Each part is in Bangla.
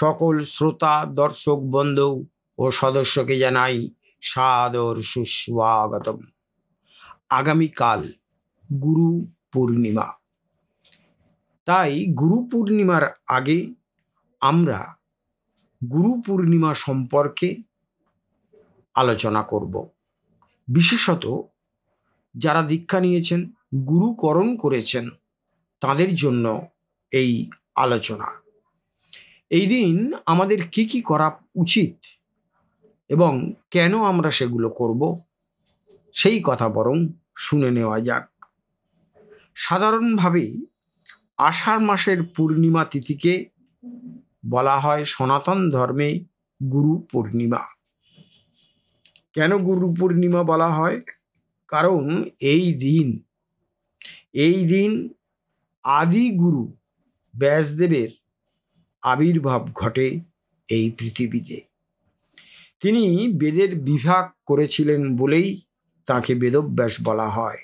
সকল শ্রোতা দর্শক বন্ধু ও সদস্যকে জানাই সাদর সুস্বাগতম আগামীকাল গুরু পূর্ণিমা তাই গুরু পূর্ণিমার আগে আমরা গুরু পূর্ণিমা সম্পর্কে আলোচনা করব বিশেষত যারা দীক্ষা নিয়েছেন গুরুকরণ করেছেন তাদের জন্য এই আলোচনা এই দিন আমাদের কি কি করা উচিত এবং কেন আমরা সেগুলো করব সেই কথা বরং শুনে নেওয়া যাক সাধারণভাবে আষাঢ় মাসের পূর্ণিমা তিথিকে বলা হয় সনাতন ধর্মে গুরু পূর্ণিমা কেন গুরু পূর্ণিমা বলা হয় কারণ এই দিন এই দিন আদি গুরু ব্যাসদেবের আবির্ভাব ঘটে এই পৃথিবীতে তিনি বেদের বিভাগ করেছিলেন বলেই তাকে বেদব্যাস বলা হয়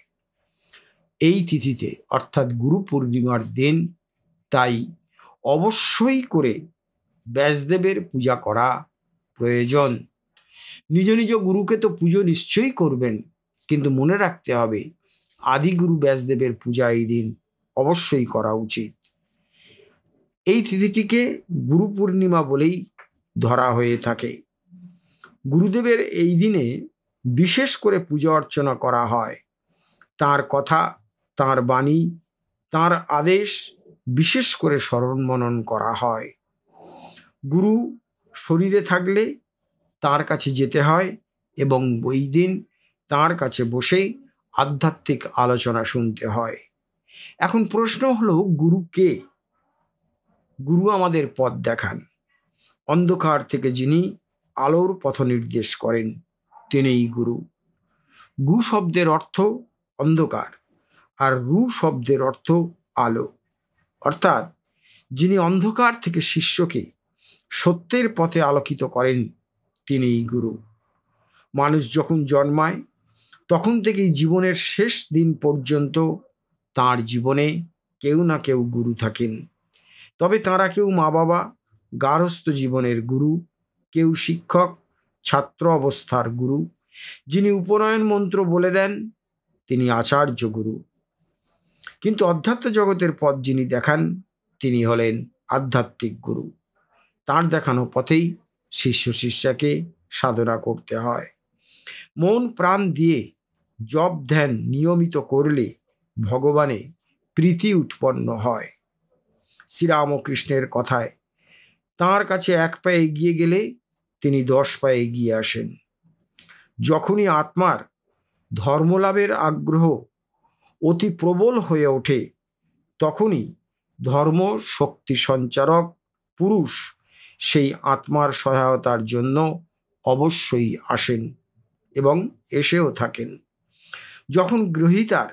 এই তিথিতে অর্থাৎ গুরু পূর্ণিমার দিন তাই অবশ্যই করে ব্যাসদেবের পূজা করা প্রয়োজন নিজ নিজ গুরুকে তো পুজো নিশ্চয়ই করবেন কিন্তু মনে রাখতে হবে আদি গুরু ব্যাসদেবের পূজা এই দিন অবশ্যই করা উচিত এই তিথিটিকে গুরু পূর্ণিমা বলেই ধরা হয়ে থাকে গুরুদেবের এই দিনে বিশেষ করে পূজা অর্চনা করা হয় তার কথা তার বাণী তার আদেশ বিশেষ করে স্মরণ মনন করা হয় গুরু শরীরে থাকলে তার কাছে যেতে হয় এবং ওই দিন তার কাছে বসে আধ্যাত্মিক আলোচনা শুনতে হয় এখন প্রশ্ন হলো গুরু কে গুরু আমাদের পথ দেখান অন্ধকার থেকে যিনি আলোর পথ নির্দেশ করেন তিনিই গুরু গু শব্দের অর্থ অন্ধকার আর রু শব্দের অর্থ আলো অর্থাৎ যিনি অন্ধকার থেকে শিষ্যকে সত্যের পথে আলোকিত করেন তিনিই গুরু মানুষ যখন জন্মায় তখন থেকেই জীবনের শেষ দিন পর্যন্ত তার জীবনে কেউ না কেউ গুরু থাকেন তবে তাঁরা কেউ মা বাবা গার্হস্থ জীবনের গুরু কেউ শিক্ষক ছাত্র অবস্থার গুরু যিনি উপনয়ন মন্ত্র বলে দেন তিনি আচার্য গুরু কিন্তু অধ্যাত্ম জগতের পথ যিনি দেখান তিনি হলেন আধ্যাত্মিক গুরু তার দেখানো পথেই শিষ্য শিষ্যাকে সাধনা করতে হয় মন প্রাণ দিয়ে জপ ধ্যান নিয়মিত করলে ভগবানে প্রীতি উৎপন্ন হয় শ্রীরামকৃষ্ণের কথায় তার কাছে এক পায়ে এগিয়ে গেলে তিনি দশ পায়ে এগিয়ে আসেন যখনই আত্মার ধর্মলাভের আগ্রহ অতি প্রবল হয়ে ওঠে তখনই ধর্ম শক্তি সঞ্চারক পুরুষ সেই আত্মার সহায়তার জন্য অবশ্যই আসেন এবং এসেও থাকেন যখন গ্রহিতার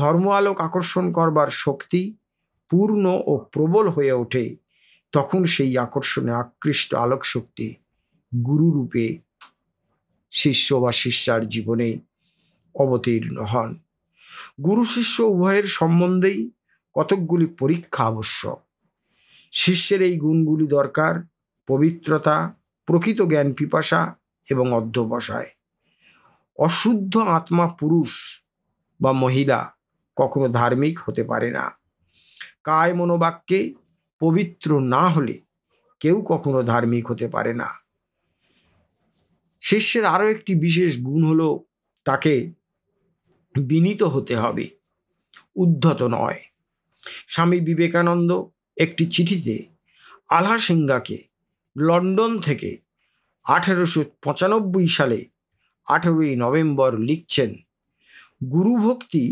ধর্ম আলোক আকর্ষণ করবার শক্তি পূর্ণ ও প্রবল হয়ে ওঠে তখন সেই আকর্ষণে আকৃষ্ট আলোকশক্তি গুরুরূপে শিষ্য বা শিষ্যার জীবনে অবতীর্ণ হন গুরু শিষ্য উভয়ের সম্বন্ধেই কতকগুলি পরীক্ষা আবশ্যক শিষ্যের এই গুণগুলি দরকার পবিত্রতা প্রকৃত জ্ঞান পিপাসা এবং অধ্যবসায় অশুদ্ধ আত্মা পুরুষ বা মহিলা কখনো ধার্মিক হতে পারে না কায় মনোবাক্যে পবিত্র না হলে কেউ কখনো ধার্মিক হতে পারে না শিষ্যের আরও একটি বিশেষ গুণ হলো তাকে বিনীত হতে হবে উদ্ধত নয় স্বামী বিবেকানন্দ একটি চিঠিতে আলহাসিঙ্গাকে লন্ডন থেকে আঠেরোশো পঁচানব্বই সালে আঠেরোই নভেম্বর লিখছেন গুরুভক্তি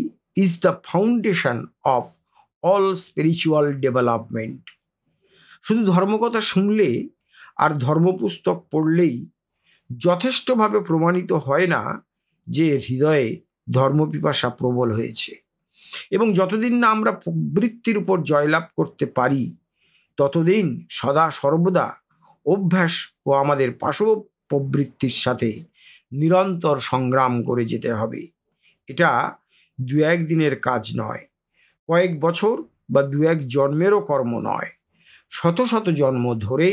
is the foundation of all spiritual development শুধু ধর্মকথা শুনলে আর ধর্মপুস্তক পড়লেই যথেষ্টভাবে প্রমাণিত হয় না যে হৃদয়ে ধর্মপিপাসা প্রবল হয়েছে এবং যতদিন না আমরা প্রবৃত্তির উপর জয়লাভ করতে পারি ততদিন সদা সর্বদা অভ্যাস ও আমাদের পাশব প্রবৃত্তির সাথে নিরন্তর সংগ্রাম করে যেতে হবে এটা দু একদিনের কাজ নয় কয়েক বছর বা দু এক জন্মেরও কর্ম নয় শত শত জন্ম ধরে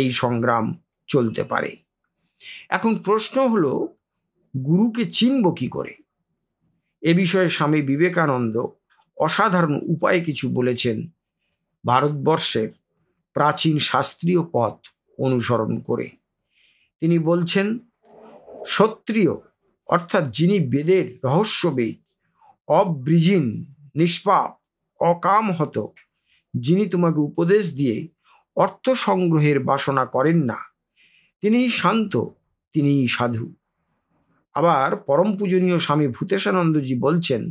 এই সংগ্রাম চলতে পারে এখন প্রশ্ন হলো গুরুকে চিনব কি করে এ বিষয়ে স্বামী বিবেকানন্দ অসাধারণ উপায়ে কিছু বলেছেন ভারতবর্ষের প্রাচীন শাস্ত্রীয় পথ অনুসরণ করে তিনি বলছেন সত্রীয় অর্থাৎ যিনি বেদের রহস্যবেদ অব্রিজিন নিষ্পাপ অকাম হত যিনি তোমাকে উপদেশ দিয়ে অর্থ সংগ্রহের বাসনা করেন না তিনি শান্ত তিনি সাধু আবার পরম পূজনীয় স্বামী ভূতেশানন্দজি বলছেন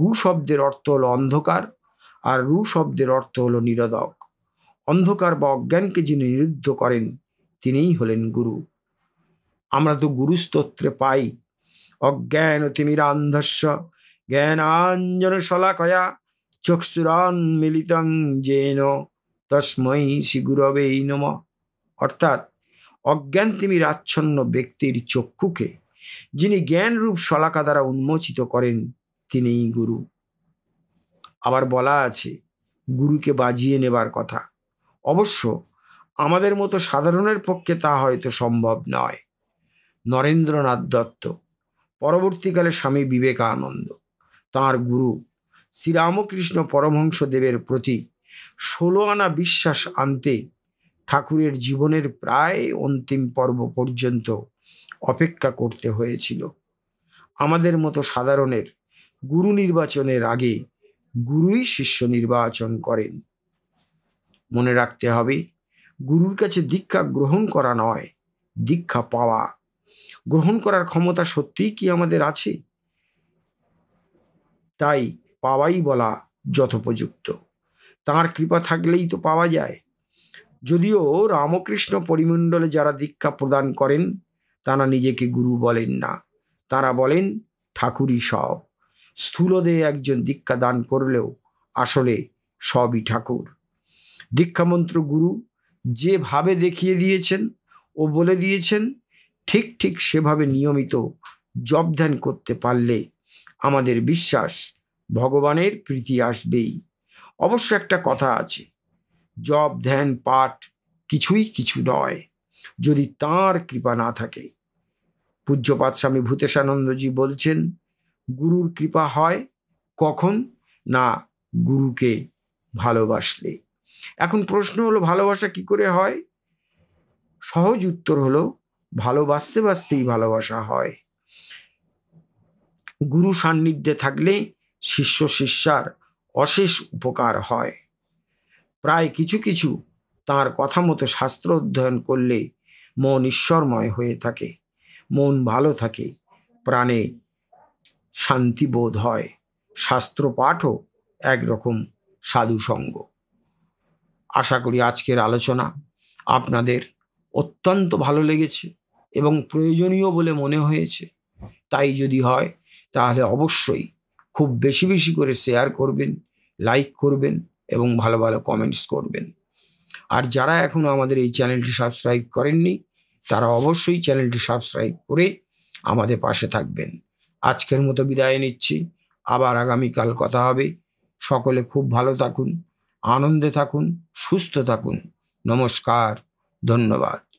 গু শব্দের অর্থ হলো অন্ধকার আর রু শব্দের অর্থ হলো নিরোধক অন্ধকার বা অজ্ঞানকে যিনি নিরুদ্ধ করেন তিনিই হলেন গুরু আমরা তো গুরুস্তোত্রে পাই অজ্ঞান অন্ধস্ব জ্ঞানাঞ্জন শলাকয়া মিলিতং জেন তস্মৈ শ্রীগুরবে নম অর্থাৎ অজ্ঞান তিমি আচ্ছন্ন ব্যক্তির চক্ষুকে যিনি জ্ঞানরূপ শলাকা দ্বারা উন্মোচিত করেন তিনিই গুরু আবার বলা আছে গুরুকে বাজিয়ে নেবার কথা অবশ্য আমাদের মতো সাধারণের পক্ষে তা হয়তো সম্ভব নয় নরেন্দ্রনাথ দত্ত পরবর্তীকালে স্বামী বিবেকানন্দ তাঁর গুরু শ্রীরামকৃষ্ণ পরমহংসদেবের প্রতি ষোলো আনা বিশ্বাস আনতে ঠাকুরের জীবনের প্রায় অন্তিম পর্ব পর্যন্ত অপেক্ষা করতে হয়েছিল আমাদের মতো সাধারণের গুরু নির্বাচনের আগে গুরুই শিষ্য নির্বাচন করেন মনে রাখতে হবে গুরুর কাছে দীক্ষা গ্রহণ করা নয় দীক্ষা পাওয়া গ্রহণ করার ক্ষমতা সত্যিই কি আমাদের আছে তাই পাওয়াই বলা যথোপযুক্ত তাঁর কৃপা থাকলেই তো পাওয়া যায় যদিও রামকৃষ্ণ পরিমণ্ডলে যারা দীক্ষা প্রদান করেন তারা নিজেকে গুরু বলেন না তারা বলেন ঠাকুরই সব স্থূলদেহে একজন দীক্ষা দান করলেও আসলে সবই ঠাকুর দীক্ষামন্ত্র গুরু যেভাবে দেখিয়ে দিয়েছেন ও বলে দিয়েছেন ঠিক ঠিক সেভাবে নিয়মিত জপ ধ্যান করতে পারলে আমাদের বিশ্বাস ভগবানের প্রীতি আসবেই অবশ্য একটা কথা আছে জব ধ্যান পাঠ কিছুই কিছু নয় যদি তার কৃপা না থাকে পূজ্যপাত স্বামী ভূতেশানন্দজি বলছেন গুরুর কৃপা হয় কখন না গুরুকে ভালোবাসলে এখন প্রশ্ন হলো ভালোবাসা কি করে হয় সহজ উত্তর হলো ভালোবাসতে বাসতেই ভালোবাসা হয় গুরু সান্নিধ্যে থাকলে শিষ্য শিষ্যার অশেষ উপকার হয় প্রায় কিছু কিছু তার কথা মতো শাস্ত্র অধ্যয়ন করলে মন ঈশ্বরময় হয়ে থাকে মন ভালো থাকে প্রাণে শান্তিবোধ হয় শাস্ত্র পাঠও একরকম সাধুসঙ্গ আশা করি আজকের আলোচনা আপনাদের অত্যন্ত ভালো লেগেছে এবং প্রয়োজনীয় বলে মনে হয়েছে তাই যদি হয় তাহলে অবশ্যই খুব বেশি বেশি করে শেয়ার করবেন লাইক করবেন এবং ভালো ভালো কমেন্টস করবেন আর যারা এখনও আমাদের এই চ্যানেলটি সাবস্ক্রাইব করেননি তারা অবশ্যই চ্যানেলটি সাবস্ক্রাইব করে আমাদের পাশে থাকবেন আজকের মতো বিদায় নিচ্ছি আবার আগামীকাল কথা হবে সকলে খুব ভালো থাকুন আনন্দে থাকুন সুস্থ থাকুন নমস্কার ধন্যবাদ